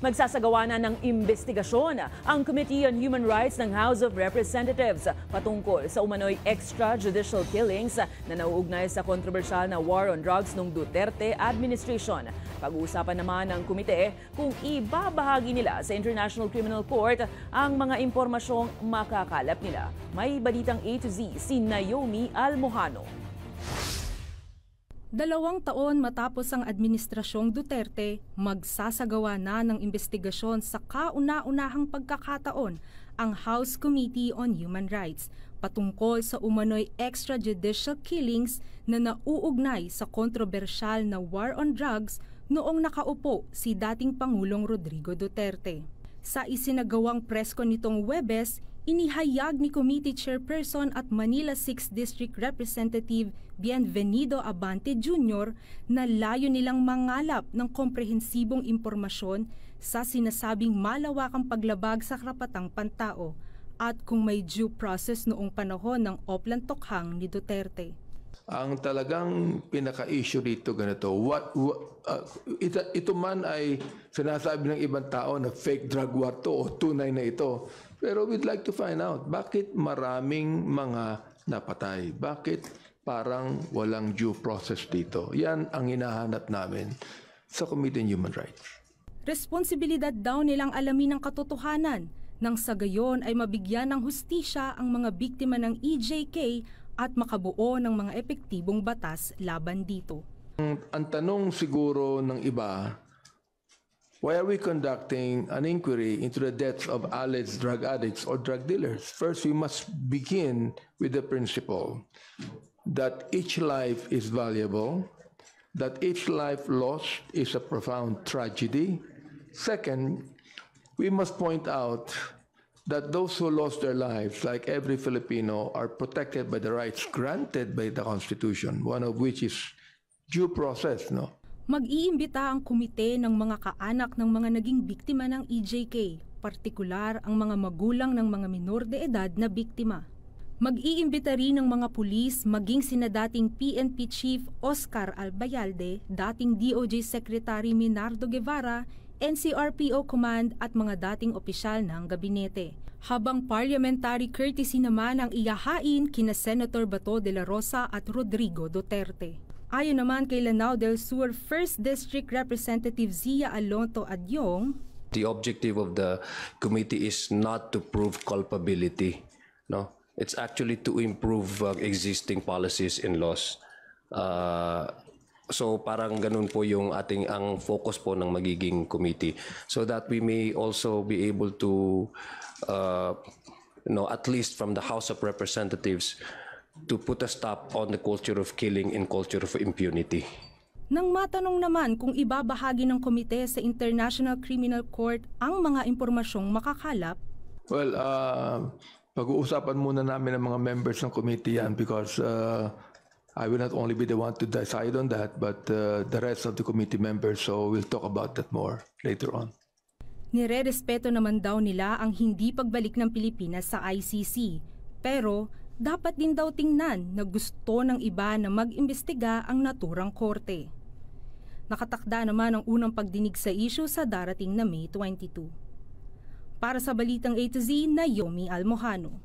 Magsasagawa na ng investigasyon ang Committee on Human Rights ng House of Representatives patungkol sa umano'y extrajudicial killings na nauugnay sa kontrobersyal na war on drugs ng Duterte administration. Pag-uusapan naman ng komite kung ibabahagi nila sa International Criminal Court ang mga impormasyong makakalap nila. May balitang A to Z si Naomi Almohano. Dalawang taon matapos ang Administrasyong Duterte, magsasagawa na ng investigasyon sa kauna-unahang pagkakataon ang House Committee on Human Rights patungkol sa umano'y extrajudicial killings na nauugnay sa kontrobersyal na war on drugs noong nakaupo si dating Pangulong Rodrigo Duterte. Sa isinagawang presko nitong Webes, inihayag ni Committee Chairperson at Manila 6 District Representative Bienvenido Abante Jr. na layo nilang mangalap ng komprehensibong impormasyon sa sinasabing malawakang paglabag sa karapatang pantao at kung may due process noong panahon ng Oplan Tokhang ni Duterte. Ang talagang pinaka-issue dito ganito, what, what uh, ito, ito man ay sinasabi ng ibang tao na fake drug war to o tunay na ito pero we'd like to find out, bakit maraming mga napatay? Bakit parang walang due process dito? Yan ang hinahanap namin sa Committee on Human Rights. Responsibilidad daw nilang alamin ang katotohanan nang sa gayon ay mabigyan ng hustisya ang mga biktima ng EJK at makabuo ng mga epektibong batas laban dito. Ang, ang tanong siguro ng iba, Why are we conducting an inquiry into the deaths of alleged drug addicts or drug dealers? First, we must begin with the principle that each life is valuable, that each life lost is a profound tragedy. Second, we must point out that those who lost their lives, like every Filipino, are protected by the rights granted by the Constitution, one of which is due process, no? Mag-iimbita ang komite ng mga kaanak ng mga naging biktima ng EJK, partikular ang mga magulang ng mga minor de edad na biktima. Mag-iimbita rin ng mga pulis maging sina dating PNP Chief Oscar Albayalde, dating DOJ Secretary Minardo Guevara, NCRPO Command at mga dating opisyal ng gabinete. Habang parliamentary courtesy naman ang iyahain kina Senator Bato de la Rosa at Rodrigo Duterte. Ayon naman kay Lanao del Sur 1 District Representative Zia Alonto Adyong, The objective of the committee is not to prove culpability. No, it's actually to improve uh, existing policies and laws. Uh, so parang ganun po yung ating ang focus po ng magiging committee so that we may also be able to uh, you know at least from the House of Representatives to put a stop on the culture of killing and culture of impunity. Nang matanong naman kung ibabahagi ng komite sa International Criminal Court ang mga impormasyong makakalap, Well, uh, pag-uusapan muna namin ng mga members ng committee yan because uh, I will not only be the one to decide on that but uh, the rest of the committee members so we'll talk about that more later on. Nire-respeto naman daw nila ang hindi pagbalik ng Pilipinas sa ICC pero dapat din daw tingnan na gusto ng iba na mag-imbestiga ang naturang korte. Nakatakda naman ang unang pagdinig sa isyu sa darating na May 22. Para sa Balitang A to Z na Yomi Almohano.